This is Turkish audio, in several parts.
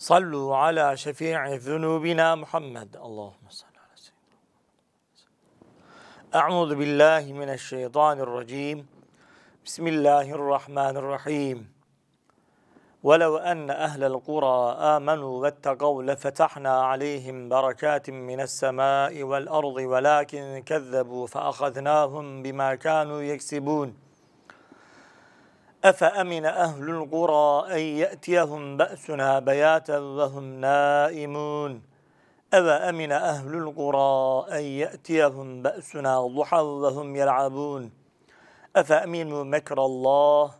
صلوا على شفيع ذنوبنا محمد اللهم صل على سيدنا محمد أعوذ بالله من الشيطان الرجيم بسم الله الرحمن الرحيم ولو أن أهل القرى آمنوا واتقوا لفتحنا عليهم بركات من السماء والأرض ولكن كذبوا فأخذناهم بما كانوا يكسبون أفأمن أهل القرى أن يأتيهم بأسنا بياتا وهم نائمون أفأمن أهل القرى أن يأتيهم بأسنا ضحى وهم يلعبون أفأمنوا مكر الله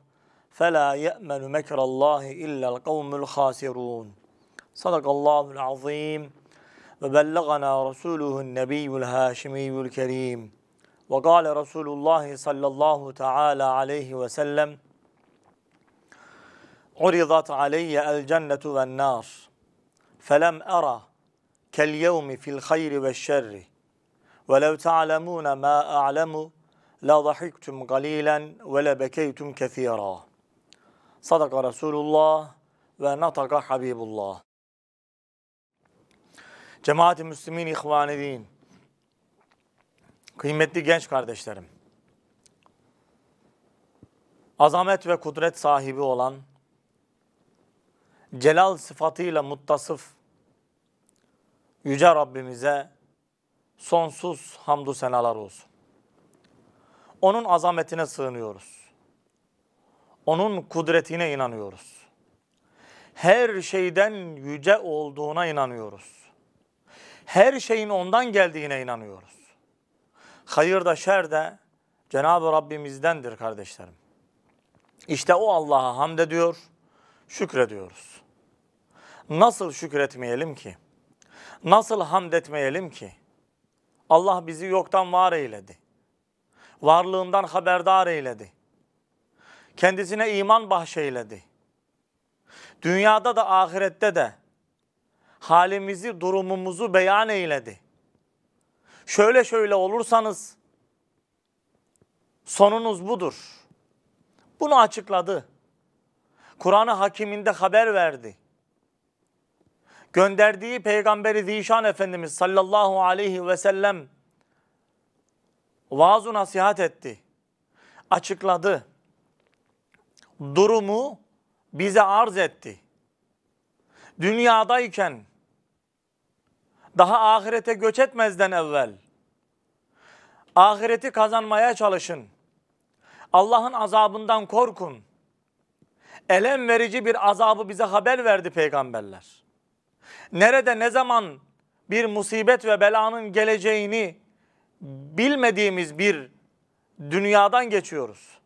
فلا يأمن مكر الله إلا القوم الخاسرون صدق الله العظيم وبلغنا رسوله النبي الهاشمي الكريم وقال رسول الله صلى الله تعالى عليه وسلم عرضت علي الجنة والنار فلم أرى كاليوم في الخير والشر ولو تعلمون ما أعلم ضحكتم قليلا ولا بكيتم كثيرا صدق رسول الله ونطق حبيب الله جماعة المسلمين muslumin الدين İhvan-ı Din, kıymetli genç kardeşlerim, azamet ve kudret sahibi olan celal sıfatıyla muttasıf Yüce Rabbimize sonsuz hamdü senalar olsun. Onun azametine sığınıyoruz. Onun kudretine inanıyoruz. Her şeyden yüce olduğuna inanıyoruz. Her şeyin ondan geldiğine inanıyoruz. Hayır da şer de Cenab-ı Rabbimizdendir kardeşlerim. İşte o Allah'a hamd ediyor şükrediyoruz. Nasıl şükretmeyelim ki? Nasıl hamd etmeyelim ki? Allah bizi yoktan var eyledi. Varlığından haberdar eyledi. Kendisine iman bahşeyledi. Dünyada da ahirette de halimizi, durumumuzu beyan eyledi. Şöyle şöyle olursanız sonunuz budur. Bunu açıkladı. Kur'an-ı Hakim'inde haber verdi. Gönderdiği Peygamberi Zişan Efendimiz sallallahu aleyhi ve sellem vaazu nasihat etti. Açıkladı. Durumu bize arz etti. Dünyadayken daha ahirete göç etmezden evvel ahireti kazanmaya çalışın. Allah'ın azabından korkun elem verici bir azabı bize haber verdi peygamberler. Nerede ne zaman bir musibet ve belanın geleceğini bilmediğimiz bir dünyadan geçiyoruz.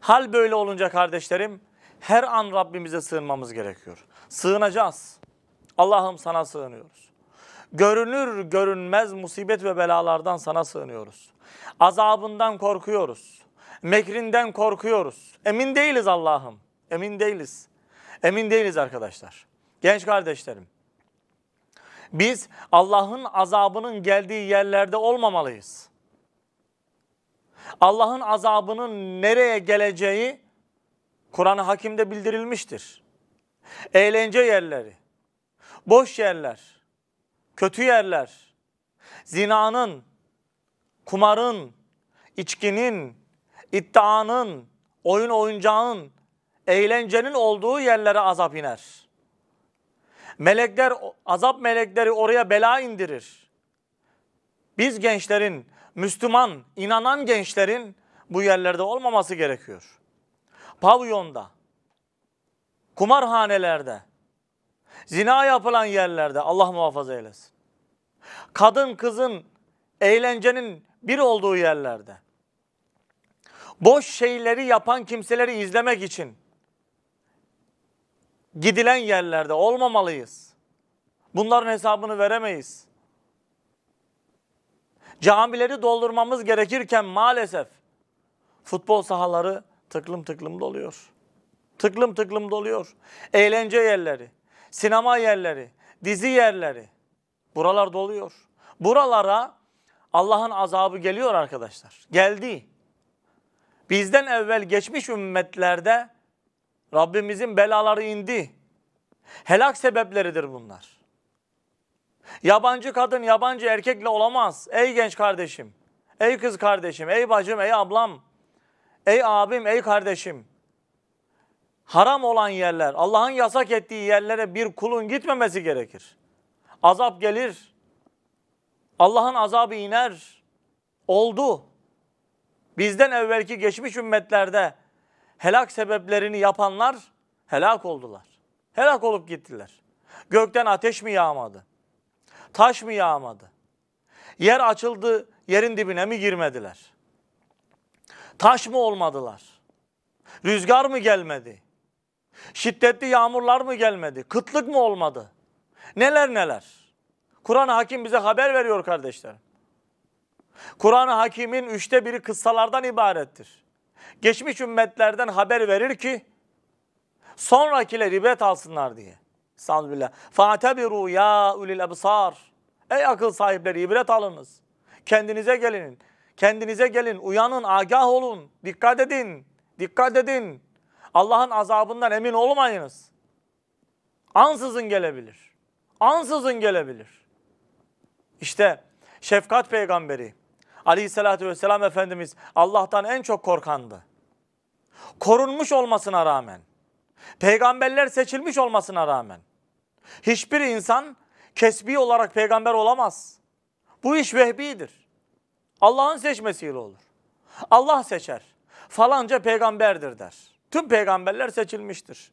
Hal böyle olunca kardeşlerim her an Rabbimize sığınmamız gerekiyor. Sığınacağız. Allah'ım sana sığınıyoruz. Görünür görünmez musibet ve belalardan sana sığınıyoruz. Azabından korkuyoruz mekrinden korkuyoruz. Emin değiliz Allah'ım. Emin değiliz. Emin değiliz arkadaşlar. Genç kardeşlerim. Biz Allah'ın azabının geldiği yerlerde olmamalıyız. Allah'ın azabının nereye geleceği Kur'an-ı Hakim'de bildirilmiştir. Eğlence yerleri, boş yerler, kötü yerler, zinanın, kumarın, içkinin, iddianın, oyun oyuncağın, eğlencenin olduğu yerlere azap iner. Melekler, azap melekleri oraya bela indirir. Biz gençlerin, Müslüman, inanan gençlerin bu yerlerde olmaması gerekiyor. Pavyonda, kumarhanelerde, zina yapılan yerlerde Allah muhafaza eylesin. Kadın kızın eğlencenin bir olduğu yerlerde boş şeyleri yapan kimseleri izlemek için gidilen yerlerde olmamalıyız. Bunların hesabını veremeyiz. Camileri doldurmamız gerekirken maalesef futbol sahaları tıklım tıklım doluyor. Tıklım tıklım doluyor. Eğlence yerleri, sinema yerleri, dizi yerleri buralar doluyor. Buralara Allah'ın azabı geliyor arkadaşlar. Geldi. Bizden evvel geçmiş ümmetlerde Rabbimizin belaları indi. Helak sebepleridir bunlar. Yabancı kadın yabancı erkekle olamaz. Ey genç kardeşim, ey kız kardeşim, ey bacım, ey ablam, ey abim, ey kardeşim. Haram olan yerler, Allah'ın yasak ettiği yerlere bir kulun gitmemesi gerekir. Azap gelir. Allah'ın azabı iner. Oldu bizden evvelki geçmiş ümmetlerde helak sebeplerini yapanlar helak oldular. Helak olup gittiler. Gökten ateş mi yağmadı? Taş mı yağmadı? Yer açıldı, yerin dibine mi girmediler? Taş mı olmadılar? Rüzgar mı gelmedi? Şiddetli yağmurlar mı gelmedi? Kıtlık mı olmadı? Neler neler? Kur'an-ı Hakim bize haber veriyor kardeşlerim. Kur'an-ı Hakim'in üçte biri kıssalardan ibarettir. Geçmiş ümmetlerden haber verir ki sonrakiler ibret alsınlar diye. Estağfirullah. Fa'tebiru ya ulil ebsar. Ey akıl sahipleri ibret alınız. Kendinize gelin. Kendinize gelin. Uyanın, agah olun. Dikkat edin. Dikkat edin. Allah'ın azabından emin olmayınız. Ansızın gelebilir. Ansızın gelebilir. İşte şefkat peygamberi Aleyhissalatü vesselam Efendimiz Allah'tan en çok korkandı. Korunmuş olmasına rağmen, peygamberler seçilmiş olmasına rağmen hiçbir insan kesbi olarak peygamber olamaz. Bu iş vehbidir. Allah'ın seçmesiyle olur. Allah seçer. Falanca peygamberdir der. Tüm peygamberler seçilmiştir.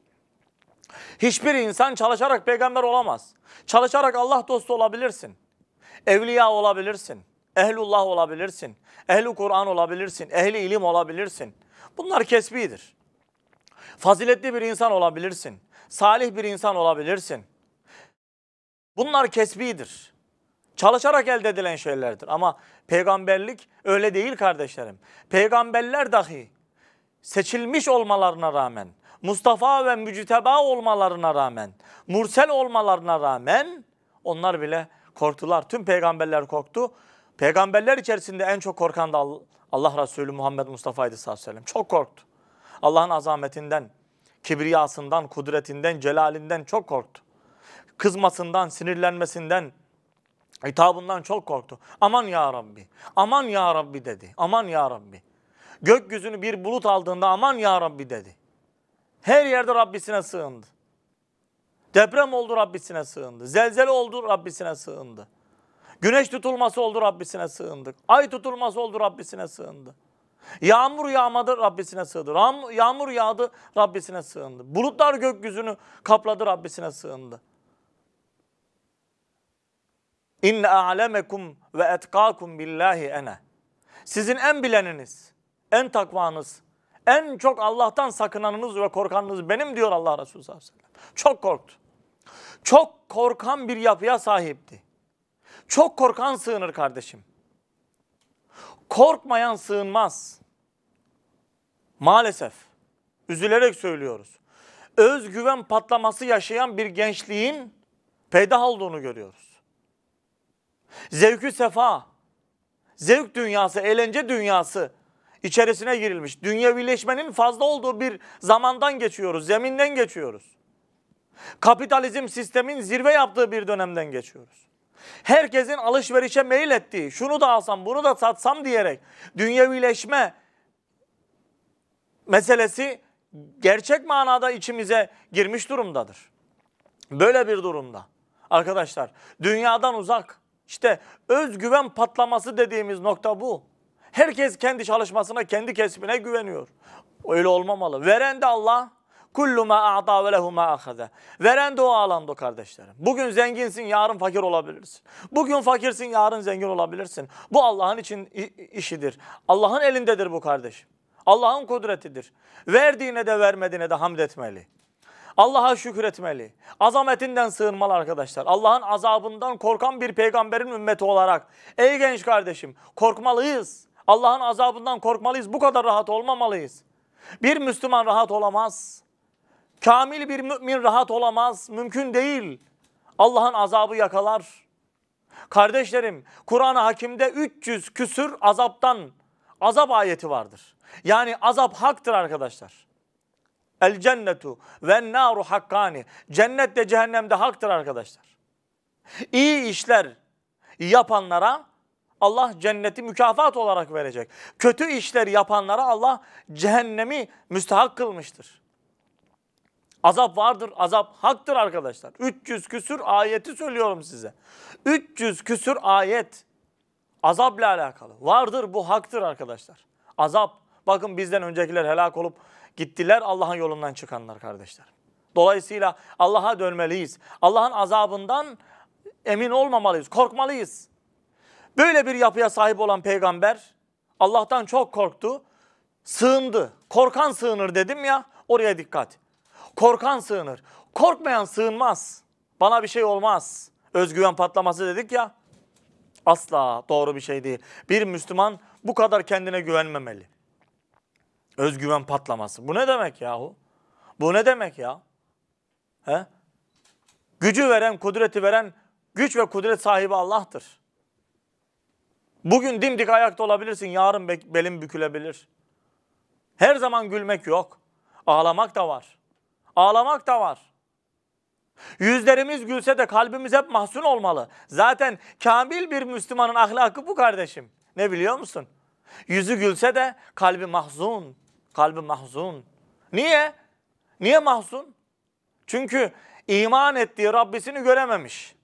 Hiçbir insan çalışarak peygamber olamaz. Çalışarak Allah dostu olabilirsin. Evliya olabilirsin. Ehlullah olabilirsin. Ehli Kur'an olabilirsin. Ehli ilim olabilirsin. Bunlar kesbidir. Faziletli bir insan olabilirsin. Salih bir insan olabilirsin. Bunlar kesbidir. Çalışarak elde edilen şeylerdir. Ama peygamberlik öyle değil kardeşlerim. Peygamberler dahi seçilmiş olmalarına rağmen, Mustafa ve mücteba olmalarına rağmen, mursel olmalarına rağmen onlar bile korktular. Tüm peygamberler korktu. Peygamberler içerisinde en çok korkan da Allah Resulü Muhammed Mustafa'ydı sallallahu aleyhi ve sellem. Çok korktu. Allah'ın azametinden, kibriyasından, kudretinden, celalinden çok korktu. Kızmasından, sinirlenmesinden, hitabından çok korktu. Aman ya Rabbi, aman ya Rabbi dedi. Aman ya Rabbi. Gökyüzünü bir bulut aldığında aman ya Rabbi dedi. Her yerde Rabbisine sığındı. Deprem oldu Rabbisine sığındı. Zelzele oldu Rabbisine sığındı. Güneş tutulması oldu Rabbisine sığındık. Ay tutulması oldu Rabbisine sığındı. Yağmur yağmadı Rabbisine sığındı. yağmur yağdı Rabbisine sığındı. Bulutlar gökyüzünü kapladı Rabbisine sığındı. İnne a'lemekum ve etkakum billahi ene. Sizin en bileniniz, en takvanız, en çok Allah'tan sakınanınız ve korkanınız benim diyor Allah Resulü sallallahu aleyhi ve sellem. Çok korktu. Çok korkan bir yapıya sahipti. Çok korkan sığınır kardeşim. Korkmayan sığınmaz. Maalesef. Üzülerek söylüyoruz. Özgüven patlaması yaşayan bir gençliğin peydah olduğunu görüyoruz. Zevkü sefa, zevk dünyası, eğlence dünyası içerisine girilmiş. Dünya birleşmenin fazla olduğu bir zamandan geçiyoruz, zeminden geçiyoruz. Kapitalizm sistemin zirve yaptığı bir dönemden geçiyoruz herkesin alışverişe meyil ettiği, şunu da alsam, bunu da satsam diyerek dünyevileşme meselesi gerçek manada içimize girmiş durumdadır. Böyle bir durumda arkadaşlar dünyadan uzak işte özgüven patlaması dediğimiz nokta bu. Herkes kendi çalışmasına, kendi kesbine güveniyor. Öyle olmamalı. Veren de Allah, Kullu ma a'da ve lehu ma ahaza. Veren de o alandı kardeşlerim. Bugün zenginsin yarın fakir olabilirsin. Bugün fakirsin yarın zengin olabilirsin. Bu Allah'ın için işidir. Allah'ın elindedir bu kardeşim. Allah'ın kudretidir. Verdiğine de vermediğine de hamd etmeli. Allah'a şükür etmeli. Azametinden sığınmalı arkadaşlar. Allah'ın azabından korkan bir peygamberin ümmeti olarak. Ey genç kardeşim korkmalıyız. Allah'ın azabından korkmalıyız. Bu kadar rahat olmamalıyız. Bir Müslüman rahat olamaz. Kamil bir mümin rahat olamaz. Mümkün değil. Allah'ın azabı yakalar. Kardeşlerim Kur'an-ı Hakim'de 300 küsür azaptan azap ayeti vardır. Yani azap haktır arkadaşlar. El cennetu ve naru hakkani. Cennet de cehennem de haktır arkadaşlar. İyi işler yapanlara Allah cenneti mükafat olarak verecek. Kötü işler yapanlara Allah cehennemi müstahak kılmıştır. Azap vardır, azap haktır arkadaşlar. 300 küsür ayeti söylüyorum size. 300 küsür ayet azapla alakalı. Vardır bu haktır arkadaşlar. Azap. Bakın bizden öncekiler helak olup gittiler Allah'ın yolundan çıkanlar kardeşler. Dolayısıyla Allah'a dönmeliyiz. Allah'ın azabından emin olmamalıyız, korkmalıyız. Böyle bir yapıya sahip olan peygamber Allah'tan çok korktu, sığındı. Korkan sığınır dedim ya, oraya dikkat. Korkan sığınır. Korkmayan sığınmaz. Bana bir şey olmaz. Özgüven patlaması dedik ya. Asla doğru bir şey değil. Bir Müslüman bu kadar kendine güvenmemeli. Özgüven patlaması. Bu ne demek yahu? Bu ne demek ya? He? Gücü veren, kudreti veren güç ve kudret sahibi Allah'tır. Bugün dimdik ayakta olabilirsin, yarın belin bükülebilir. Her zaman gülmek yok. Ağlamak da var. Ağlamak da var. Yüzlerimiz gülse de kalbimiz hep mahzun olmalı. Zaten kamil bir Müslümanın ahlakı bu kardeşim. Ne biliyor musun? Yüzü gülse de kalbi mahzun. Kalbi mahzun. Niye? Niye mahzun? Çünkü iman ettiği Rabbisini görememiş.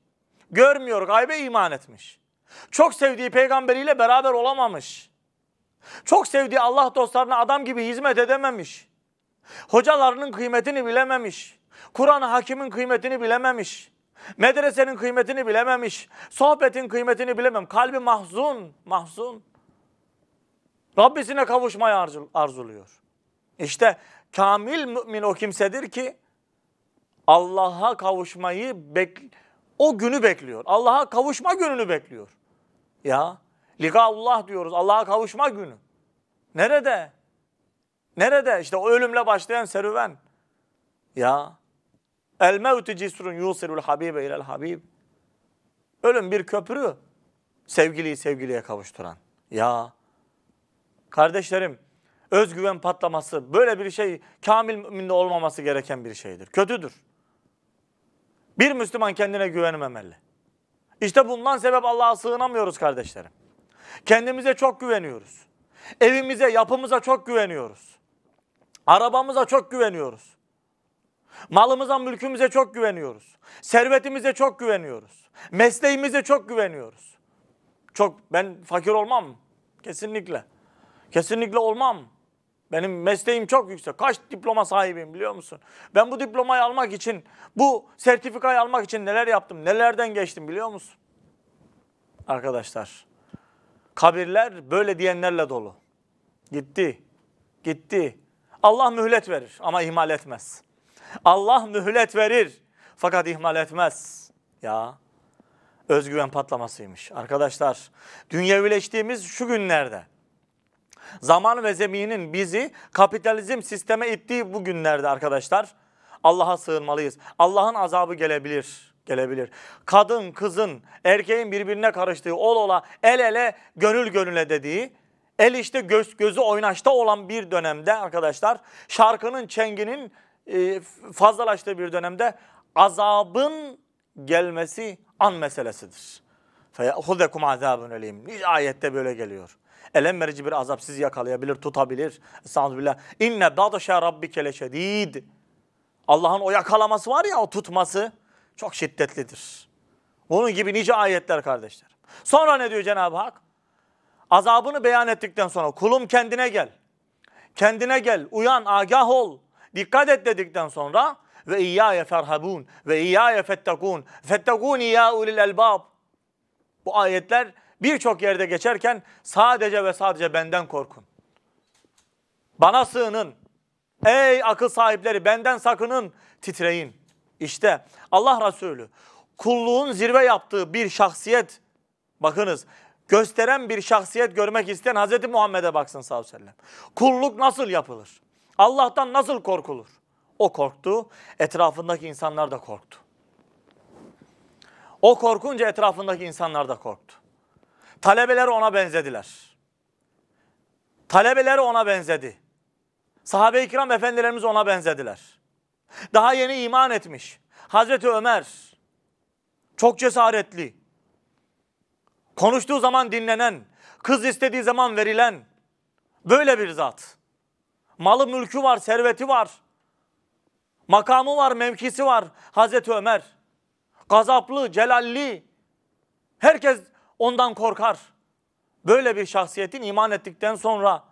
Görmüyor, gaybe iman etmiş. Çok sevdiği peygamberiyle beraber olamamış. Çok sevdiği Allah dostlarına adam gibi hizmet edememiş. Hocalarının kıymetini bilememiş. Kur'an-ı Hakim'in kıymetini bilememiş. Medresenin kıymetini bilememiş. Sohbetin kıymetini bilemem. Kalbi mahzun, mahzun. Rabbisine kavuşmayı arzul arzuluyor. İşte kamil mümin o kimsedir ki Allah'a kavuşmayı bek o günü bekliyor. Allah'a kavuşma gününü bekliyor. Ya ligaullah diyoruz. Allah'a kavuşma günü. Nerede? Nerede? İşte o ölümle başlayan serüven. Ya. El mevtü cisrun yusirul habibe ilel habib. Ölüm bir köprü. Sevgiliyi sevgiliye kavuşturan. Ya. Kardeşlerim, özgüven patlaması böyle bir şey kamil müminde olmaması gereken bir şeydir. Kötüdür. Bir Müslüman kendine güvenmemeli. İşte bundan sebep Allah'a sığınamıyoruz kardeşlerim. Kendimize çok güveniyoruz. Evimize, yapımıza çok güveniyoruz. Arabamıza çok güveniyoruz. Malımıza, mülkümüze çok güveniyoruz. Servetimize çok güveniyoruz. Mesleğimize çok güveniyoruz. Çok ben fakir olmam kesinlikle. Kesinlikle olmam. Benim mesleğim çok yüksek. Kaç diploma sahibim biliyor musun? Ben bu diplomayı almak için, bu sertifikayı almak için neler yaptım, nelerden geçtim biliyor musun? Arkadaşlar, kabirler böyle diyenlerle dolu. Gitti, gitti. Allah mühlet verir ama ihmal etmez. Allah mühlet verir fakat ihmal etmez. Ya özgüven patlamasıymış. Arkadaşlar dünyevileştiğimiz şu günlerde zaman ve zeminin bizi kapitalizm sisteme ittiği bu günlerde arkadaşlar Allah'a sığınmalıyız. Allah'ın azabı gelebilir. Gelebilir. Kadın, kızın, erkeğin birbirine karıştığı, ol ola, el ele, gönül gönüle dediği El işte göz gözü oynaşta olan bir dönemde arkadaşlar şarkının çenginin e, fazlalaştığı bir dönemde azabın gelmesi an meselesidir. فَيَأْخُذَكُمْ عَذَابٌ اَلِيمٌ Nice ayette böyle geliyor. Elem verici bir azap sizi yakalayabilir, tutabilir. Estağfirullah. İnne dadışa rabbike leşedid. Allah'ın o yakalaması var ya, o tutması çok şiddetlidir. Bunun gibi nice ayetler kardeşler. Sonra ne diyor Cenab-ı Hak? Azabını beyan ettikten sonra kulum kendine gel. Kendine gel, uyan, agah ol. Dikkat et dedikten sonra ve iyyâye ferhabun ve iyyâye fettekûn. Fettekûni ya ulil elbab. Bu ayetler birçok yerde geçerken sadece ve sadece benden korkun. Bana sığının. Ey akıl sahipleri benden sakının, titreyin. İşte Allah Resulü kulluğun zirve yaptığı bir şahsiyet. Bakınız gösteren bir şahsiyet görmek isteyen Hazreti Muhammed'e baksın sallallahu ve sellem. Kulluk nasıl yapılır? Allah'tan nasıl korkulur? O korktu, etrafındaki insanlar da korktu. O korkunca etrafındaki insanlar da korktu. Talebeler ona benzediler. Talebeler ona benzedi. Sahabe-i kiram efendilerimiz ona benzediler. Daha yeni iman etmiş. Hazreti Ömer çok cesaretli, konuştuğu zaman dinlenen, kız istediği zaman verilen böyle bir zat. Malı mülkü var, serveti var. Makamı var, mevkisi var Hazreti Ömer. Gazaplı, celalli. Herkes ondan korkar. Böyle bir şahsiyetin iman ettikten sonra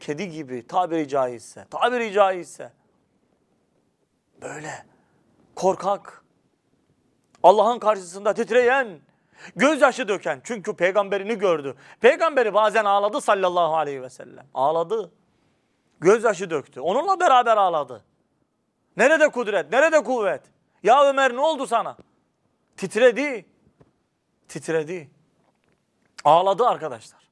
kedi gibi tabiri caizse, tabiri caizse böyle korkak, Allah'ın karşısında titreyen, Gözyaşı döken çünkü peygamberini gördü. Peygamberi bazen ağladı sallallahu aleyhi ve sellem. Ağladı. Gözyaşı döktü. Onunla beraber ağladı. Nerede kudret? Nerede kuvvet? Ya Ömer ne oldu sana? Titredi. Titredi. Ağladı arkadaşlar.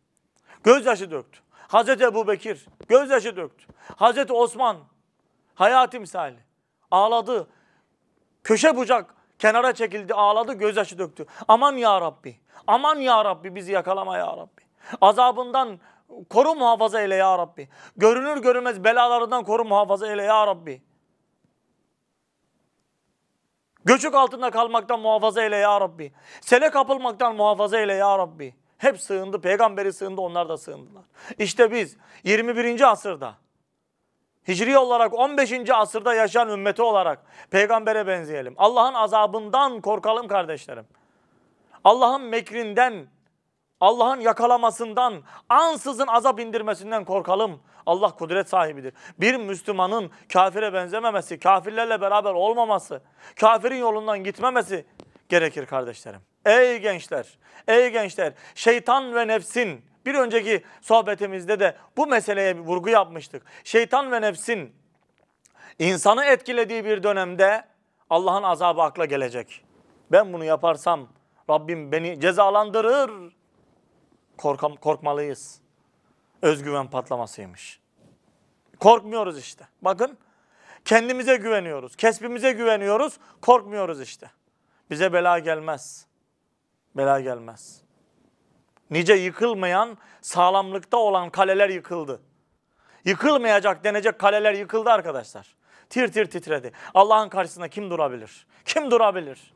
Gözyaşı döktü. Hazreti Ebu Bekir gözyaşı döktü. Hazreti Osman hayat timsali ağladı. Köşe bucak Kenara çekildi, ağladı, gözyaşı döktü. Aman ya Rabbi. Aman ya Rabbi bizi yakalama ya Rabbi. Azabından koru muhafaza eyle ya Rabbi. Görünür görünmez belalarından koru muhafaza eyle ya Rabbi. Göçük altında kalmaktan muhafaza eyle ya Rabbi. Sele kapılmaktan muhafaza eyle ya Rabbi. Hep sığındı, peygamberi sığındı, onlar da sığındılar. İşte biz 21. asırda Hicri olarak 15. asırda yaşayan ümmeti olarak peygambere benzeyelim. Allah'ın azabından korkalım kardeşlerim. Allah'ın mekrinden, Allah'ın yakalamasından, ansızın azap indirmesinden korkalım. Allah kudret sahibidir. Bir Müslümanın kafire benzememesi, kafirlerle beraber olmaması, kafirin yolundan gitmemesi gerekir kardeşlerim. Ey gençler, ey gençler, şeytan ve nefsin bir önceki sohbetimizde de bu meseleye bir vurgu yapmıştık. Şeytan ve nefsin insanı etkilediği bir dönemde Allah'ın azabı akla gelecek. Ben bunu yaparsam Rabbim beni cezalandırır. Korkam, korkmalıyız. Özgüven patlamasıymış. Korkmuyoruz işte. Bakın kendimize güveniyoruz. Kesbimize güveniyoruz. Korkmuyoruz işte. Bize bela gelmez. Bela gelmez. Nice yıkılmayan, sağlamlıkta olan kaleler yıkıldı. Yıkılmayacak denecek kaleler yıkıldı arkadaşlar. Tir tir titredi. Allah'ın karşısında kim durabilir? Kim durabilir?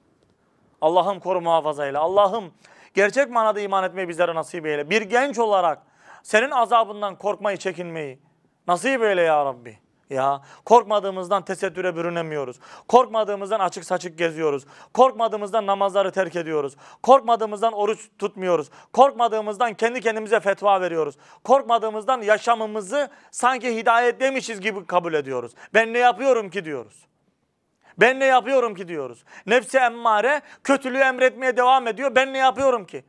Allah'ım koru muhafaza muhafazayla. Allah'ım gerçek manada iman etmeyi bizlere nasip eyle. Bir genç olarak senin azabından korkmayı, çekinmeyi nasip eyle ya Rabbi ya. Korkmadığımızdan tesettüre bürünemiyoruz. Korkmadığımızdan açık saçık geziyoruz. Korkmadığımızdan namazları terk ediyoruz. Korkmadığımızdan oruç tutmuyoruz. Korkmadığımızdan kendi kendimize fetva veriyoruz. Korkmadığımızdan yaşamımızı sanki hidayetlemişiz gibi kabul ediyoruz. Ben ne yapıyorum ki diyoruz. Ben ne yapıyorum ki diyoruz. Nefsi emmare kötülüğü emretmeye devam ediyor. Ben ne yapıyorum ki?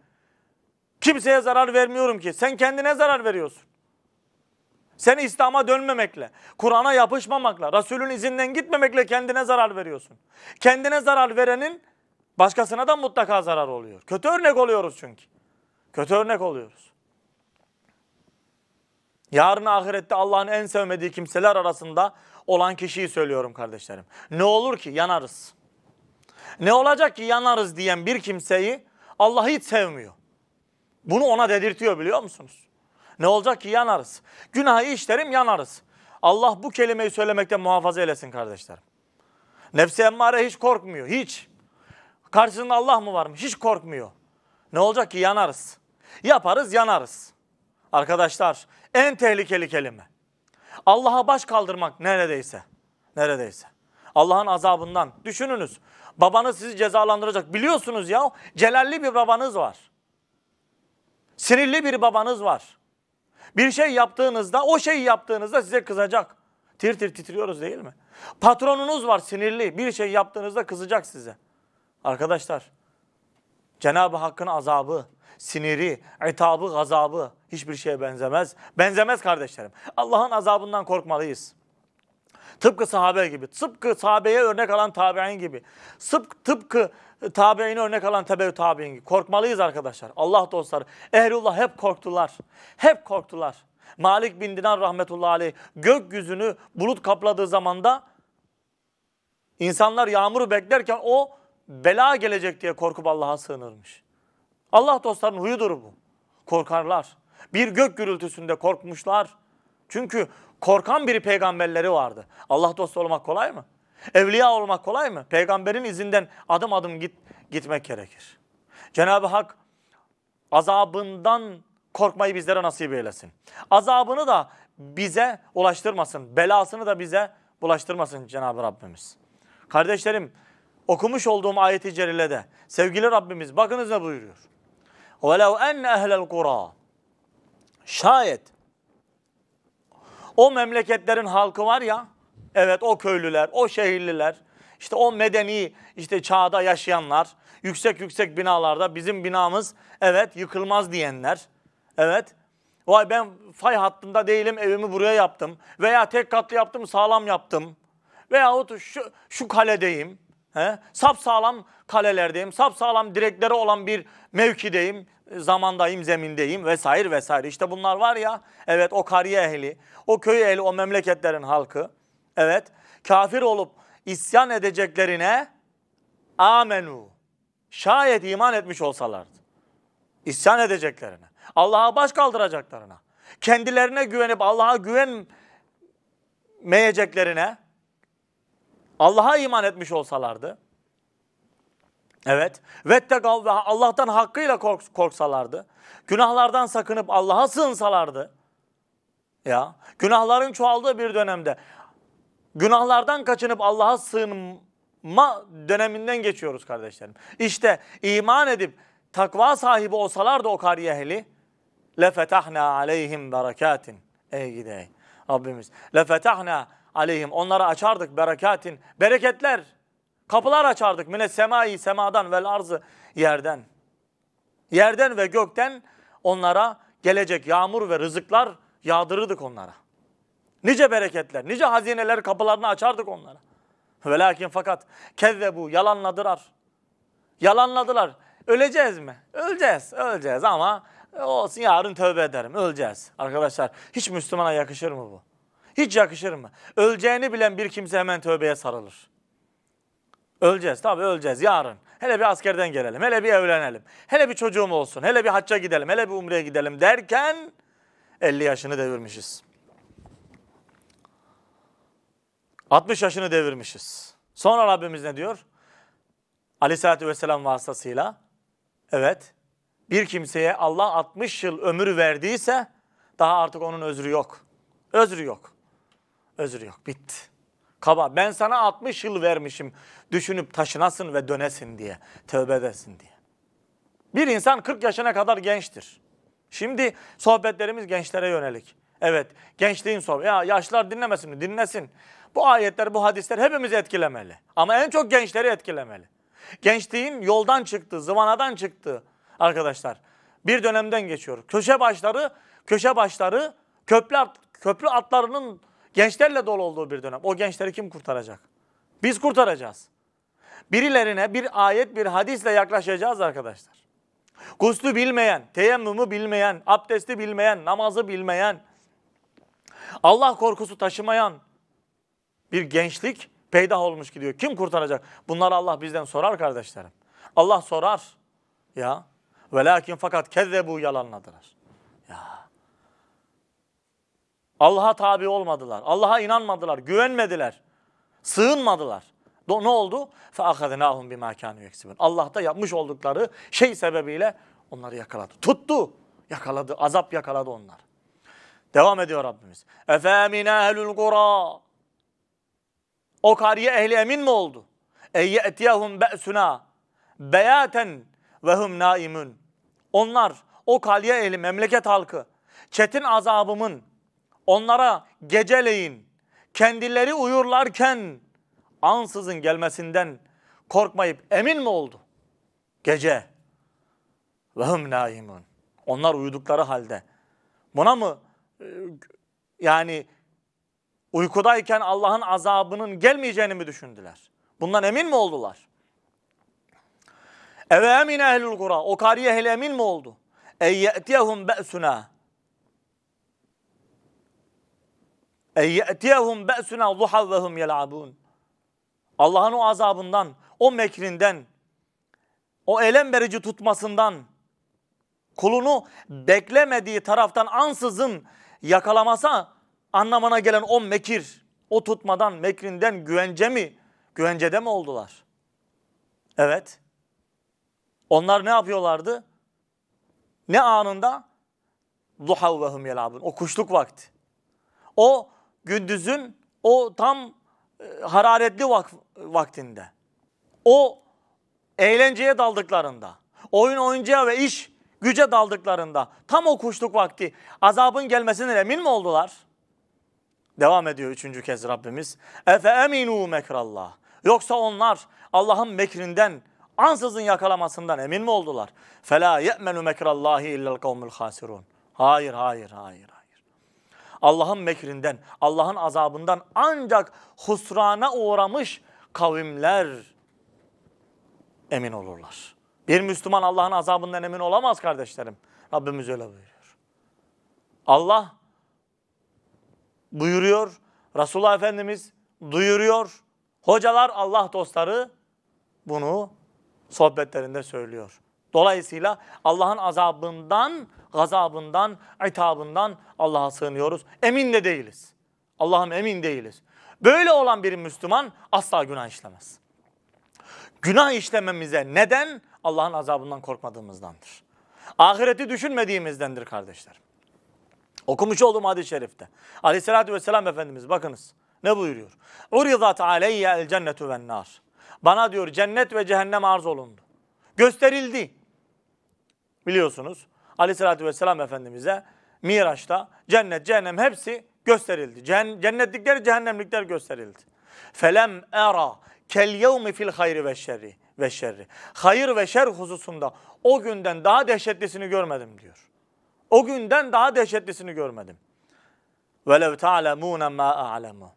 Kimseye zarar vermiyorum ki. Sen kendine zarar veriyorsun. Sen İslam'a dönmemekle, Kur'an'a yapışmamakla, Resul'ün izinden gitmemekle kendine zarar veriyorsun. Kendine zarar verenin başkasına da mutlaka zarar oluyor. Kötü örnek oluyoruz çünkü. Kötü örnek oluyoruz. Yarın ahirette Allah'ın en sevmediği kimseler arasında olan kişiyi söylüyorum kardeşlerim. Ne olur ki yanarız. Ne olacak ki yanarız diyen bir kimseyi Allah hiç sevmiyor. Bunu ona dedirtiyor biliyor musunuz? Ne olacak ki yanarız. Günahı işlerim yanarız. Allah bu kelimeyi söylemekten muhafaza eylesin kardeşlerim. Nefsi emmare hiç korkmuyor. Hiç. Karşısında Allah mı var mı? Hiç korkmuyor. Ne olacak ki yanarız. Yaparız yanarız. Arkadaşlar en tehlikeli kelime. Allah'a baş kaldırmak neredeyse. Neredeyse. Allah'ın azabından. Düşününüz. Babanız sizi cezalandıracak. Biliyorsunuz ya celalli bir babanız var. Sinirli bir babanız var. Bir şey yaptığınızda o şeyi yaptığınızda size kızacak. Tir tir titriyoruz değil mi? Patronunuz var sinirli. Bir şey yaptığınızda kızacak size. Arkadaşlar Cenab-ı Hakk'ın azabı, siniri, itabı, gazabı hiçbir şeye benzemez. Benzemez kardeşlerim. Allah'ın azabından korkmalıyız. Tıpkı sahabe gibi. Tıpkı sahabeye örnek alan tabi'in gibi. Sıp, tıpkı tabi'ine örnek alan tebe tabi'in gibi. Korkmalıyız arkadaşlar. Allah dostları. Ehlullah hep korktular. Hep korktular. Malik bin Dinar rahmetullahi aleyh gökyüzünü bulut kapladığı zamanda insanlar yağmuru beklerken o bela gelecek diye korkup Allah'a sığınırmış. Allah dostlarının huyudur bu. Korkarlar. Bir gök gürültüsünde korkmuşlar. Çünkü korkan biri peygamberleri vardı. Allah dostu olmak kolay mı? Evliya olmak kolay mı? Peygamberin izinden adım adım git, gitmek gerekir. Cenab-ı Hak azabından korkmayı bizlere nasip eylesin. Azabını da bize ulaştırmasın. Belasını da bize bulaştırmasın Cenab-ı Rabbimiz. Kardeşlerim okumuş olduğum ayeti celilede sevgili Rabbimiz bakınız ne buyuruyor. وَلَوْ اَنَّ اَهْلَ الْقُرَى Şayet o memleketlerin halkı var ya, evet o köylüler, o şehirliler, işte o medeni işte çağda yaşayanlar, yüksek yüksek binalarda bizim binamız evet yıkılmaz diyenler, evet vay ben fay hattında değilim evimi buraya yaptım veya tek katlı yaptım sağlam yaptım veyahut şu, şu kaledeyim, he, sap sağlam kalelerdeyim, sap sağlam direkleri olan bir mevkideyim zamandayım, zemindeyim vesaire vesaire. İşte bunlar var ya, evet o kariye ehli, o köy ehli, o memleketlerin halkı. Evet, kafir olup isyan edeceklerine amenu. Şayet iman etmiş olsalardı. İsyan edeceklerine, Allah'a baş kaldıracaklarına, kendilerine güvenip Allah'a güvenmeyeceklerine, Allah'a iman etmiş olsalardı Evet. Vettegav Allah'tan hakkıyla kork, korksalardı. Günahlardan sakınıp Allah'a sığınsalardı. Ya günahların çoğaldığı bir dönemde günahlardan kaçınıp Allah'a sığınma döneminden geçiyoruz kardeşlerim. İşte iman edip takva sahibi olsalardı o kariye ehli lefetahna aleyhim berekatin. Ey gidey Rabbimiz. Lefetahna aleyhim onlara açardık berekatin. Bereketler Kapılar açardık. Mine semayı semadan vel arzı yerden. Yerden ve gökten onlara gelecek yağmur ve rızıklar yağdırırdık onlara. Nice bereketler, nice hazineler kapılarını açardık onlara. Ve lakin fakat bu yalanladılar. Yalanladılar. Öleceğiz mi? Öleceğiz, öleceğiz ama olsun yarın tövbe ederim, öleceğiz. Arkadaşlar hiç Müslümana yakışır mı bu? Hiç yakışır mı? Öleceğini bilen bir kimse hemen tövbeye sarılır. Öleceğiz tabii öleceğiz yarın. Hele bir askerden gelelim, hele bir evlenelim, hele bir çocuğum olsun, hele bir hacca gidelim, hele bir umreye gidelim derken 50 yaşını devirmişiz. 60 yaşını devirmişiz. Sonra Rabbimiz ne diyor? Aleyhissalatü vesselam vasıtasıyla evet bir kimseye Allah 60 yıl ömür verdiyse daha artık onun özrü yok. Özrü yok. Özrü yok. Bitti. Kaba ben sana 60 yıl vermişim düşünüp taşınasın ve dönesin diye. Tövbe edesin diye. Bir insan 40 yaşına kadar gençtir. Şimdi sohbetlerimiz gençlere yönelik. Evet gençliğin sohbeti. Ya yaşlar dinlemesin mi? Dinlesin. Bu ayetler bu hadisler hepimizi etkilemeli. Ama en çok gençleri etkilemeli. Gençliğin yoldan çıktığı, zıvanadan çıktığı arkadaşlar. Bir dönemden geçiyor. Köşe başları, köşe başları köprü, köprü atlarının Gençlerle dolu olduğu bir dönem. O gençleri kim kurtaracak? Biz kurtaracağız. Birilerine bir ayet, bir hadisle yaklaşacağız arkadaşlar. Guslü bilmeyen, teyemmümü bilmeyen, abdesti bilmeyen, namazı bilmeyen, Allah korkusu taşımayan bir gençlik peydah olmuş gidiyor. Kim kurtaracak? Bunları Allah bizden sorar kardeşlerim. Allah sorar. Ya. Velakin fakat kezzebu yalanladılar. Ya. Allah'a tabi olmadılar. Allah'a inanmadılar. Güvenmediler. Sığınmadılar. Do ne oldu? فَاَخَذْنَاهُمْ بِمَا كَانُوا يَكْسِبُونَ Allah da yapmış oldukları şey sebebiyle onları yakaladı. Tuttu. Yakaladı. Azap yakaladı onlar. Devam ediyor Rabbimiz. اَفَاَمِنَ اَهْلُ الْقُرَى O kariye ehli emin mi oldu? اَيَّئْتِيَهُمْ بَأْسُنَا beyaten ve hum naimun. Onlar o kalye ehli memleket halkı çetin azabımın onlara geceleyin kendileri uyurlarken ansızın gelmesinden korkmayıp emin mi oldu? Gece. Ve naimun. Onlar uyudukları halde. Buna mı e, yani uykudayken Allah'ın azabının gelmeyeceğini mi düşündüler? Bundan emin mi oldular? Eve emin ehlül kura. O kariye emin mi oldu? Ey ye'tiyehum be'suna. اَيَّتِيَهُمْ بَأْسُنَا ضُحَا وَهُمْ يَلْعَبُونَ Allah'ın o azabından, o mekrinden, o elem verici tutmasından, kulunu beklemediği taraftan ansızın yakalamasa anlamına gelen o mekir, o tutmadan, mekrinden güvence mi, güvencede mi oldular? Evet. Onlar ne yapıyorlardı? Ne anında? Duhav ve yelabun. O kuşluk vakti. O gündüzün o tam e, hararetli vak vaktinde. O eğlenceye daldıklarında, oyun oyuncuya ve iş güce daldıklarında tam o kuşluk vakti azabın gelmesinden emin mi oldular? Devam ediyor üçüncü kez Rabbimiz. Efe eminu mekrallah. Yoksa onlar Allah'ın mekrinden ansızın yakalamasından emin mi oldular? Fela ye'menu mekrallahi illel kavmul hasirun. Hayır, hayır, hayır. Allah'ın mekrinden, Allah'ın azabından ancak husrana uğramış kavimler emin olurlar. Bir Müslüman Allah'ın azabından emin olamaz kardeşlerim. Rabbimiz öyle buyuruyor. Allah buyuruyor, Resulullah Efendimiz duyuruyor. Hocalar Allah dostları bunu sohbetlerinde söylüyor. Dolayısıyla Allah'ın azabından, gazabından, itabından Allah'a sığınıyoruz. Emin de değiliz. Allah'ım emin değiliz. Böyle olan bir Müslüman asla günah işlemez. Günah işlememize neden? Allah'ın azabından korkmadığımızdandır. Ahireti düşünmediğimizdendir kardeşler. Okumuş olduğum hadis-i şerifte. Aleyhissalatü vesselam Efendimiz bakınız ne buyuruyor? Uridat aleyye el cennetu ven nar. Bana diyor cennet ve cehennem arz olundu. Gösterildi biliyorsunuz aleyhissalatü vesselam Efendimiz'e Miraç'ta cennet, cehennem hepsi gösterildi. cennetlikler, cehennemlikler gösterildi. Felem era kel yevmi fil hayri ve şerri ve şerri. Hayır ve şer hususunda o günden daha dehşetlisini görmedim diyor. O günden daha dehşetlisini görmedim. Velev ta'lemûne mâ a'lemû.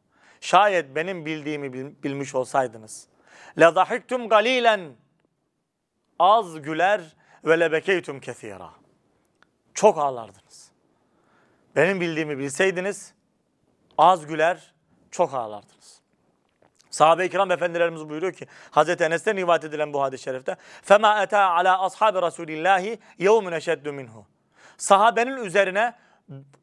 Şayet benim bildiğimi bilmiş olsaydınız. La dahiktum galilen. Az güler ve lebekeytum kesira. Çok ağlardınız. Benim bildiğimi bilseydiniz az güler, çok ağlardınız. Sahabe-i kiram efendilerimiz buyuruyor ki Hazreti Enes'ten rivayet edilen bu hadis-i şerifte فَمَا اَتَى عَلَى أَصْحَابِ رَسُولِ اللّٰهِ يَوْمُنْ اَشَدُّ مِنْهُ Sahabenin üzerine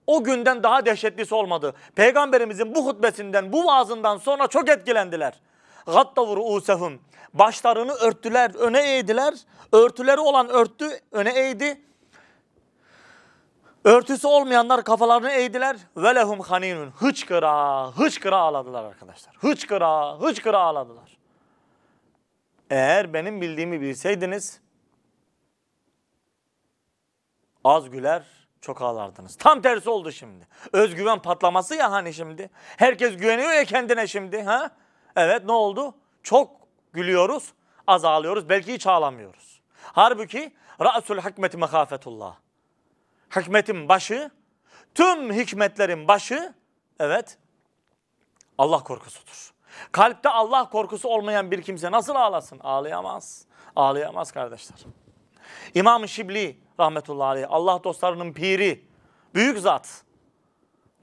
o günden daha dehşetlisi olmadı. Peygamberimizin bu hutbesinden, bu vaazından sonra çok etkilendiler gattavur usehum. Başlarını örttüler, öne eğdiler. Örtüleri olan örttü, öne eğdi. Örtüsü olmayanlar kafalarını eğdiler. Ve lehum haninun. Hıçkıra, hıçkıra ağladılar arkadaşlar. Hıçkıra, hıçkıra ağladılar. Eğer benim bildiğimi bilseydiniz az güler çok ağlardınız. Tam tersi oldu şimdi. Özgüven patlaması ya hani şimdi. Herkes güveniyor ya kendine şimdi. Ha? Evet ne oldu? Çok gülüyoruz, azalıyoruz. Belki hiç ağlamıyoruz. Halbuki Ra'sul hikmeti mekafetullah. Hikmetin başı, tüm hikmetlerin başı evet Allah korkusudur. Kalpte Allah korkusu olmayan bir kimse nasıl ağlasın? Ağlayamaz. Ağlayamaz kardeşler. i̇mam Şibli rahmetullahi aleyh Allah dostlarının piri, büyük zat.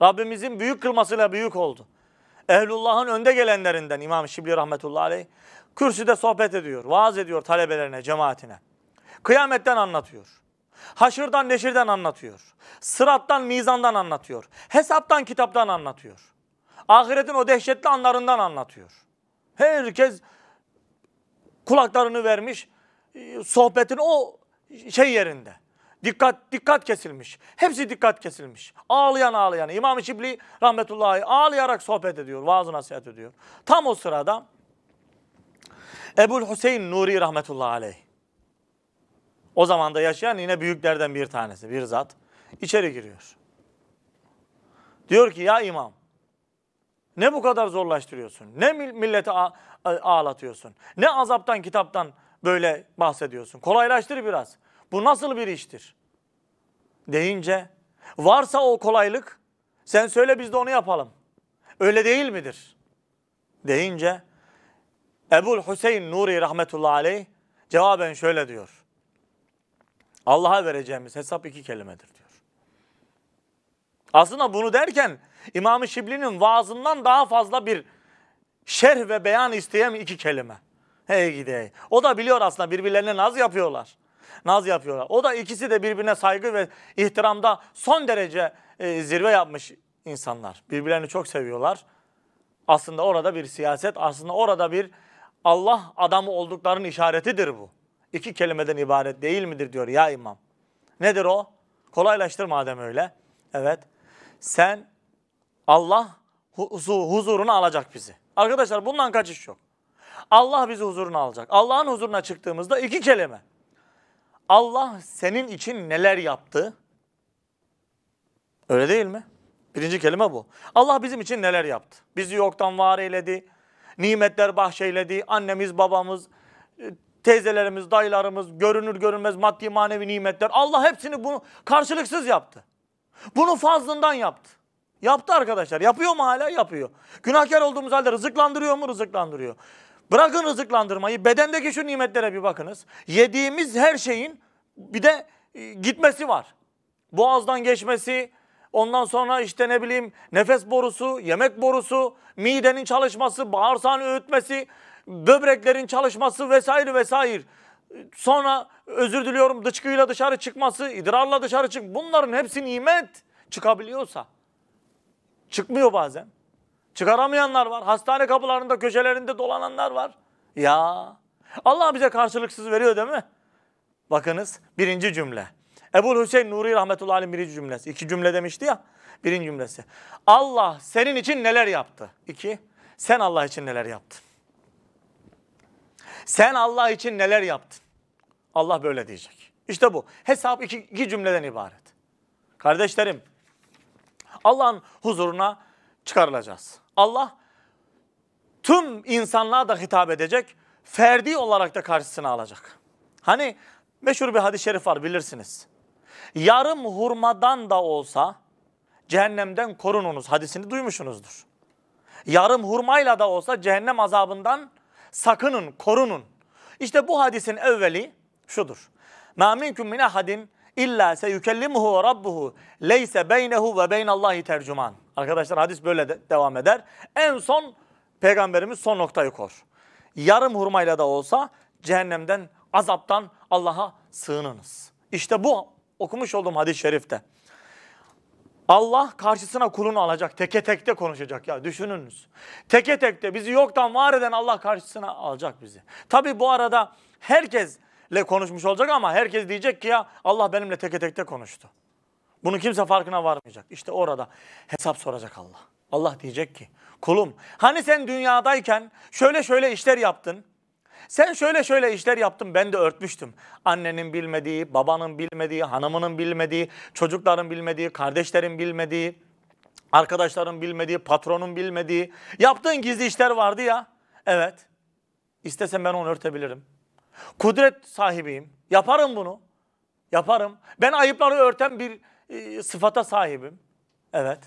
Rabbimizin büyük kılmasıyla büyük oldu. Ehlullah'ın önde gelenlerinden İmam Şibli rahmetullahi aleyh kürsüde sohbet ediyor, vaaz ediyor talebelerine, cemaatine. Kıyametten anlatıyor. Haşırdan neşirden anlatıyor. Sırattan mizandan anlatıyor. Hesaptan kitaptan anlatıyor. Ahiretin o dehşetli anlarından anlatıyor. Herkes kulaklarını vermiş e, sohbetin o şey yerinde. Dikkat dikkat kesilmiş. Hepsi dikkat kesilmiş. Ağlayan ağlayan. İmam Şibli rahmetullahi ağlayarak sohbet ediyor. Vaaz nasihat ediyor. Tam o sırada Ebul Hüseyin Nuri rahmetullahi aleyh. O zaman da yaşayan yine büyüklerden bir tanesi. Bir zat. içeri giriyor. Diyor ki ya imam. Ne bu kadar zorlaştırıyorsun? Ne milleti ağlatıyorsun? Ne azaptan kitaptan böyle bahsediyorsun? Kolaylaştır biraz. Bu nasıl bir iştir? Deyince varsa o kolaylık sen söyle biz de onu yapalım. Öyle değil midir? Deyince Ebul Hüseyin Nuri rahmetullahi aleyh cevaben şöyle diyor. Allah'a vereceğimiz hesap iki kelimedir diyor. Aslında bunu derken İmam-ı Şibli'nin vaazından daha fazla bir şerh ve beyan isteyen iki kelime. Hey gidey. O da biliyor aslında birbirlerine naz yapıyorlar naz yapıyorlar. O da ikisi de birbirine saygı ve ihtiramda son derece e, zirve yapmış insanlar. Birbirlerini çok seviyorlar. Aslında orada bir siyaset, aslında orada bir Allah adamı olduklarının işaretidir bu. İki kelimeden ibaret değil midir diyor ya imam. Nedir o? Kolaylaştır madem öyle. Evet. Sen Allah huzuruna alacak bizi. Arkadaşlar bundan kaçış yok. Allah bizi huzuruna alacak. Allah'ın huzuruna çıktığımızda iki kelime. Allah senin için neler yaptı? Öyle değil mi? Birinci kelime bu. Allah bizim için neler yaptı? Bizi yoktan var eyledi, nimetler bahşeyledi, annemiz, babamız, e, teyzelerimiz, dayılarımız, görünür görünmez maddi manevi nimetler. Allah hepsini bunu karşılıksız yaptı. Bunu fazlından yaptı. Yaptı arkadaşlar. Yapıyor mu hala? Yapıyor. Günahkar olduğumuz halde rızıklandırıyor mu? Rızıklandırıyor. Bırakın rızıklandırmayı, bedendeki şu nimetlere bir bakınız. Yediğimiz her şeyin bir de e, gitmesi var. Boğazdan geçmesi, ondan sonra işte ne bileyim nefes borusu, yemek borusu, midenin çalışması, bağırsağın öğütmesi, böbreklerin çalışması vesaire vesaire. Sonra özür diliyorum dışkıyla dışarı çıkması, idrarla dışarı çık. Bunların hepsi nimet çıkabiliyorsa. Çıkmıyor bazen. Çıkaramayanlar var. Hastane kapılarında, köşelerinde dolananlar var. Ya Allah bize karşılıksız veriyor değil mi? Bakınız birinci cümle. Ebul Hüseyin Nuri Rahmetullahi Aleyh birinci cümlesi. İki cümle demişti ya. Birinci cümlesi. Allah senin için neler yaptı? İki. Sen Allah için neler yaptın? Sen Allah için neler yaptın? Allah böyle diyecek. İşte bu. Hesap iki, iki cümleden ibaret. Kardeşlerim Allah'ın huzuruna çıkarılacağız. Allah tüm insanlığa da hitap edecek. Ferdi olarak da karşısına alacak. Hani meşhur bir hadis-i şerif var bilirsiniz. Yarım hurmadan da olsa cehennemden korununuz hadisini duymuşsunuzdur. Yarım hurmayla da olsa cehennem azabından sakının, korunun. İşte bu hadisin evveli şudur. مَا مِنْكُمْ مِنَ حَدٍ اِلَّا سَيُكَلِّمُهُ وَرَبُّهُ لَيْسَ بَيْنَهُ وَبَيْنَ اللّٰهِ تَرْجُمَانٍ Arkadaşlar hadis böyle de devam eder. En son peygamberimiz son noktayı kor. Yarım hurmayla da olsa cehennemden, azaptan Allah'a sığınınız. İşte bu okumuş olduğum hadis-i şerifte. Allah karşısına kulunu alacak. Teke tekte konuşacak ya düşününüz. Teke tekte bizi yoktan var eden Allah karşısına alacak bizi. Tabi bu arada herkesle konuşmuş olacak ama herkes diyecek ki ya Allah benimle teke tekte konuştu. Bunu kimse farkına varmayacak. İşte orada hesap soracak Allah. Allah diyecek ki kulum hani sen dünyadayken şöyle şöyle işler yaptın. Sen şöyle şöyle işler yaptın ben de örtmüştüm. Annenin bilmediği, babanın bilmediği, hanımının bilmediği, çocukların bilmediği, kardeşlerin bilmediği, arkadaşların bilmediği, patronun bilmediği. Yaptığın gizli işler vardı ya. Evet. İstesem ben onu örtebilirim. Kudret sahibiyim. Yaparım bunu. Yaparım. Ben ayıpları örten bir e, sıfata sahibim. Evet.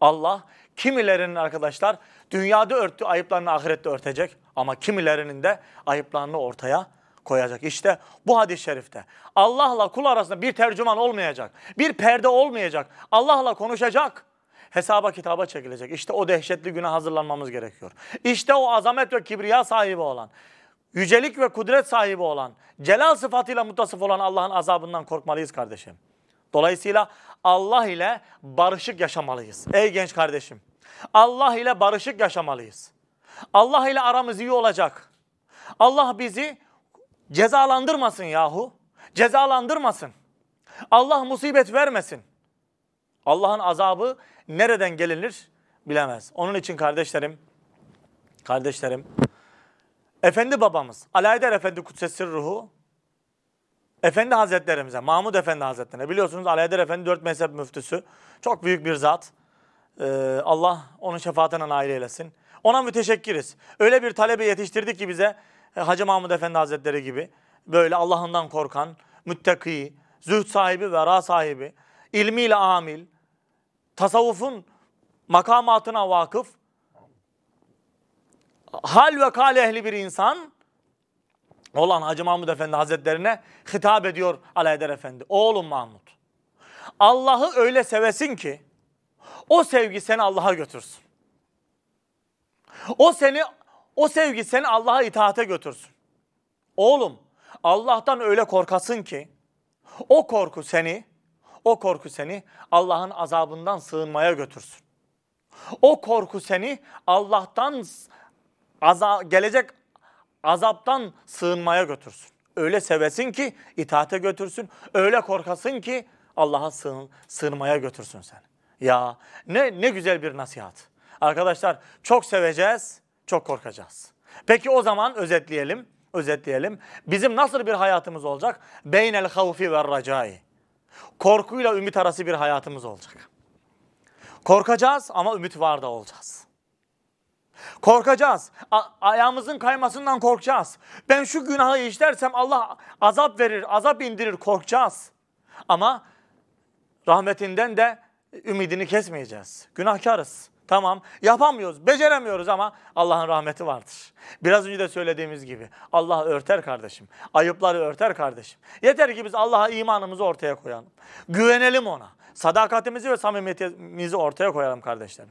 Allah kimilerinin arkadaşlar dünyada örttü ayıplarını ahirette örtecek ama kimilerinin de ayıplarını ortaya koyacak. İşte bu hadis-i şerifte Allah'la kul arasında bir tercüman olmayacak. Bir perde olmayacak. Allah'la konuşacak. Hesaba kitaba çekilecek. İşte o dehşetli güne hazırlanmamız gerekiyor. İşte o azamet ve kibriya sahibi olan, yücelik ve kudret sahibi olan, celal sıfatıyla mutasif olan Allah'ın azabından korkmalıyız kardeşim. Dolayısıyla Allah ile barışık yaşamalıyız. Ey genç kardeşim. Allah ile barışık yaşamalıyız. Allah ile aramız iyi olacak. Allah bizi cezalandırmasın yahu. Cezalandırmasın. Allah musibet vermesin. Allah'ın azabı nereden gelinir bilemez. Onun için kardeşlerim, kardeşlerim, Efendi babamız, Alaeddin Efendi Kutsesi Ruhu Efendi Hazretlerimize, Mahmud Efendi Hazretlerine biliyorsunuz Alaeddin Efendi dört mezhep müftüsü. Çok büyük bir zat. Ee, Allah onun şefaatine nail eylesin. Ona müteşekkiriz. Öyle bir talebe yetiştirdi ki bize e, Hacı Mahmud Efendi Hazretleri gibi böyle Allah'ından korkan, müttaki, zühd sahibi, vera sahibi, ilmiyle amil, tasavvufun makamatına vakıf, hal ve kal ehli bir insan olan Hacı Mahmud Efendi Hazretlerine hitap ediyor Alaeddin Efendi. Oğlum Mahmud. Allah'ı öyle sevesin ki o sevgi seni Allah'a götürsün. O seni o sevgi seni Allah'a itaate götürsün. Oğlum Allah'tan öyle korkasın ki o korku seni o korku seni Allah'ın azabından sığınmaya götürsün. O korku seni Allah'tan aza, gelecek azaptan sığınmaya götürsün. Öyle sevesin ki itaate götürsün. Öyle korkasın ki Allah'a sığın, sığınmaya götürsün sen. Ya ne, ne güzel bir nasihat. Arkadaşlar çok seveceğiz, çok korkacağız. Peki o zaman özetleyelim. Özetleyelim. Bizim nasıl bir hayatımız olacak? Beynel havfi ve racai. Korkuyla ümit arası bir hayatımız olacak. Korkacağız ama ümit var da olacağız. Korkacağız. A- ayağımızın kaymasından korkacağız. Ben şu günahı işlersem Allah azap verir, azap indirir korkacağız. Ama rahmetinden de ümidini kesmeyeceğiz. Günahkarız. Tamam yapamıyoruz, beceremiyoruz ama Allah'ın rahmeti vardır. Biraz önce de söylediğimiz gibi Allah örter kardeşim. Ayıpları örter kardeşim. Yeter ki biz Allah'a imanımızı ortaya koyalım. Güvenelim ona. Sadakatimizi ve samimiyetimizi ortaya koyalım kardeşlerim.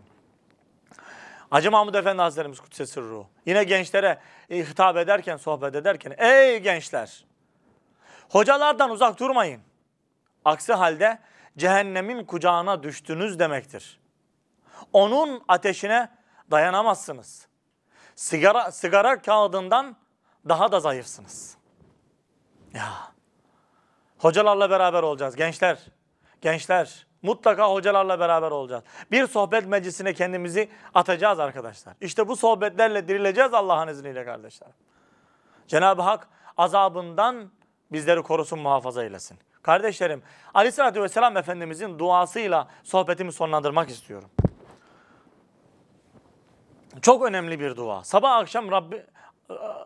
Hacı Mahmud Efendi Hazretlerimiz Kutsesi Ruh. Yine gençlere e, hitap ederken, sohbet ederken. Ey gençler! Hocalardan uzak durmayın. Aksi halde cehennemin kucağına düştünüz demektir. Onun ateşine dayanamazsınız. Sigara, sigara kağıdından daha da zayıfsınız. Ya. Hocalarla beraber olacağız. Gençler, gençler Mutlaka hocalarla beraber olacağız. Bir sohbet meclisine kendimizi atacağız arkadaşlar. İşte bu sohbetlerle dirileceğiz Allah'ın izniyle kardeşler. Cenab-ı Hak azabından bizleri korusun muhafaza eylesin. Kardeşlerim Aleyhisselatü Vesselam Efendimizin duasıyla sohbetimi sonlandırmak istiyorum. Çok önemli bir dua. Sabah akşam Rabbi, e,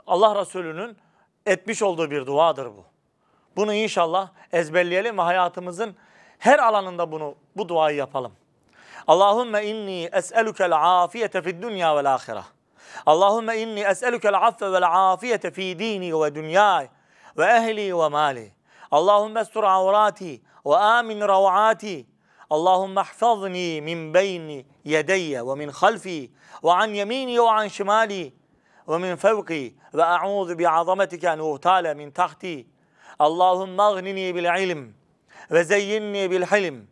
Allah Resulü'nün etmiş olduğu bir duadır bu. Bunu inşallah ezberleyelim ve hayatımızın her alanında bunu bu duayı yapalım. Allahümme inni es'elükel afiyete fid dünya vel ahireh. Allahümme inni es'elükel affe vel afiyete fi dini ve dünyay ve ehli ve mali. Allahümme estur avrati ve amin ravati. Allahümme ahfazni min beyni yedeyye ve min halfi ve an yemini ve an şimali ve min fevki ve a'udhu bi azametike en uhtale min tahti. Allahümme agnini bil ilm. Ve zeyyinni bil hilm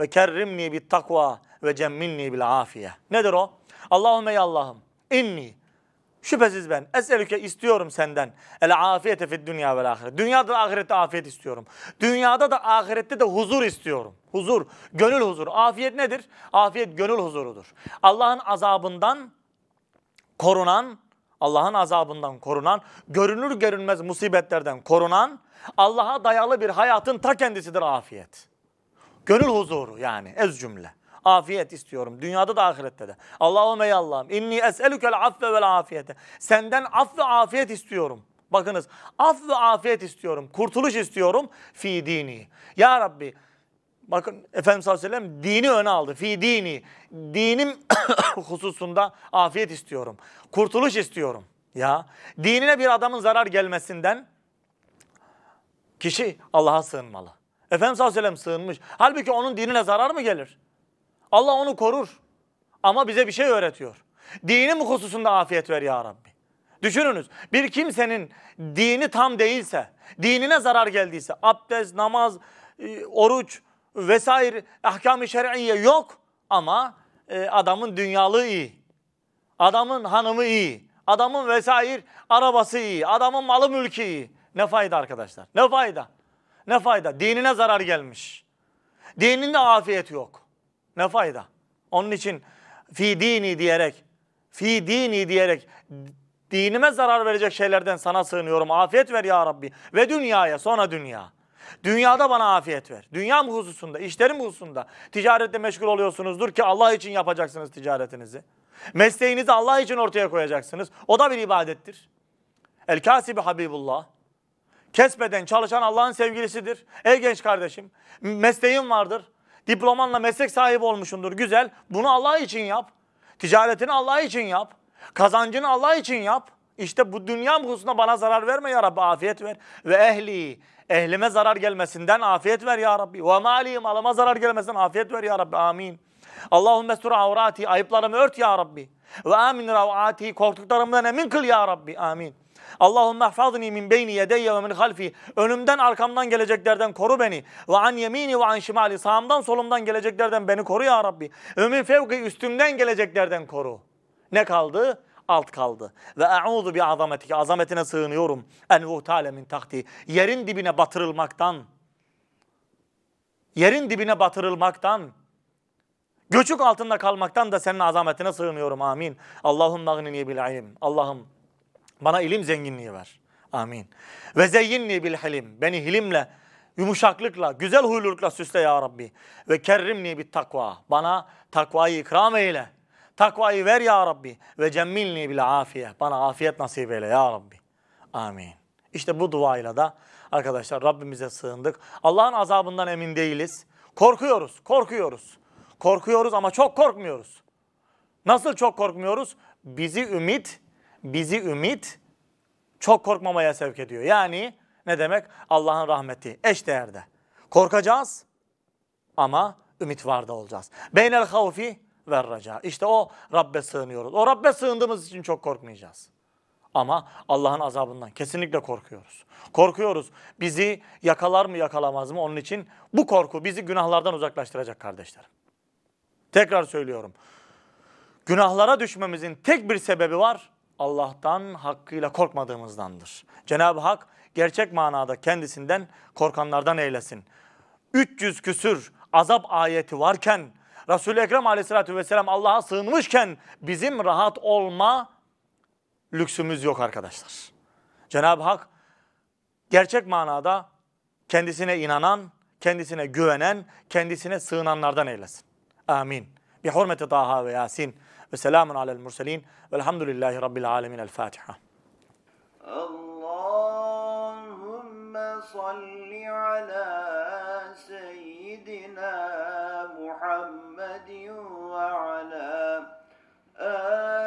ve kerrimni bil takva ve cemmilni bil afiye. Nedir o? Allahümme ya Allah'ım inni Şüphesiz ben eselüke istiyorum senden. El afiyete fid dünya vel ahiret. Dünyada da ahirette afiyet istiyorum. Dünyada da ahirette de huzur istiyorum. Huzur, gönül huzur. Afiyet nedir? Afiyet gönül huzurudur. Allah'ın azabından korunan, Allah'ın azabından korunan, görünür görünmez musibetlerden korunan Allah'a dayalı bir hayatın ta kendisidir afiyet. Gönül huzuru yani ez cümle. Afiyet istiyorum dünyada da ahirette de. Allahümme ya Allah'ım inni es'elükel affe vel afiyete. Senden af ve afiyet istiyorum. Bakınız af ve afiyet istiyorum. Kurtuluş istiyorum. Fi dini. Ya Rabbi bakın Efendimiz sallallahu aleyhi ve sellem dini öne aldı. Fi dini. Dinim hususunda afiyet istiyorum. Kurtuluş istiyorum. Ya dinine bir adamın zarar gelmesinden Kişi Allah'a sığınmalı. Efendimiz Aleyhisselam sığınmış. Halbuki onun dinine zarar mı gelir? Allah onu korur. Ama bize bir şey öğretiyor. Dinim hususunda afiyet ver ya Rabbi. Düşününüz bir kimsenin dini tam değilse, dinine zarar geldiyse, abdest, namaz, e, oruç vesaire ahkam-ı şer'iye yok ama e, adamın dünyalığı iyi. Adamın hanımı iyi. Adamın vesaire arabası iyi. Adamın malı mülkü iyi. Ne fayda arkadaşlar? Ne fayda? Ne fayda? Dinine zarar gelmiş. Dininde afiyet yok. Ne fayda? Onun için fi dini diyerek, fi dini diyerek dinime zarar verecek şeylerden sana sığınıyorum. Afiyet ver ya Rabbi. Ve dünyaya sonra dünya. Dünyada bana afiyet ver. Dünya mı hususunda, işlerim hususunda. Ticarette meşgul oluyorsunuzdur ki Allah için yapacaksınız ticaretinizi. Mesleğinizi Allah için ortaya koyacaksınız. O da bir ibadettir. El kasibi Habibullah. Kesmeden çalışan Allah'ın sevgilisidir. Ey genç kardeşim mesleğin vardır. Diplomanla meslek sahibi olmuşundur. Güzel. Bunu Allah için yap. Ticaretini Allah için yap. Kazancını Allah için yap. İşte bu dünya hususunda bana zarar verme ya Rabbi afiyet ver. Ve ehli ehlime zarar gelmesinden afiyet ver ya Rabbi. Ve mali malıma zarar gelmesinden afiyet ver ya Rabbi amin. Allahümme sur avrati ayıplarımı ört ya Rabbi. Ve amin ravati korktuklarımdan emin kıl ya Rabbi amin. Allahümme ehfazni min beyni yedeyye ve min halfi. Önümden arkamdan geleceklerden koru beni. Ve an yemini ve an şimali. Sağımdan solumdan geleceklerden beni koru ya Rabbi. Ve min fevki üstümden geleceklerden koru. Ne kaldı? alt kaldı. Ve e'udu bi azametike azametine sığınıyorum. En vuhtale min tahti. Yerin dibine batırılmaktan. Yerin dibine batırılmaktan. Göçük altında kalmaktan da senin azametine sığınıyorum. Amin. Allahümme agnini bil ilim. Allah'ım bana ilim zenginliği ver. Amin. Ve zeyyinni bil hilim. Beni hilimle, yumuşaklıkla, güzel huylulukla süsle ya Rabbi. Ve kerrimni bit takva. Bana takvayı ikram eyle. Takvayı ver ya Rabbi. Ve cemmilni bil afiye. Bana afiyet nasip eyle ya Rabbi. Amin. İşte bu duayla da arkadaşlar Rabbimize sığındık. Allah'ın azabından emin değiliz. Korkuyoruz, korkuyoruz. Korkuyoruz ama çok korkmuyoruz. Nasıl çok korkmuyoruz? Bizi ümit bizi ümit çok korkmamaya sevk ediyor. Yani ne demek? Allah'ın rahmeti eş değerde. Korkacağız ama ümit var da olacağız. Beynel havfi ve raca. İşte o Rabbe sığınıyoruz. O Rabbe sığındığımız için çok korkmayacağız. Ama Allah'ın azabından kesinlikle korkuyoruz. Korkuyoruz. Bizi yakalar mı yakalamaz mı onun için bu korku bizi günahlardan uzaklaştıracak kardeşlerim. Tekrar söylüyorum. Günahlara düşmemizin tek bir sebebi var. Allah'tan hakkıyla korkmadığımızdandır. Cenab-ı Hak gerçek manada kendisinden korkanlardan eylesin. 300 küsür azap ayeti varken Resul-i Ekrem aleyhissalatü vesselam Allah'a sığınmışken bizim rahat olma lüksümüz yok arkadaşlar. Cenab-ı Hak gerçek manada kendisine inanan, kendisine güvenen, kendisine sığınanlardan eylesin. Amin. Bi hurmeti Taha ve Yasin. وسلام على المرسلين والحمد لله رب العالمين الفاتحة اللهم صل على سيدنا محمد وعلى آله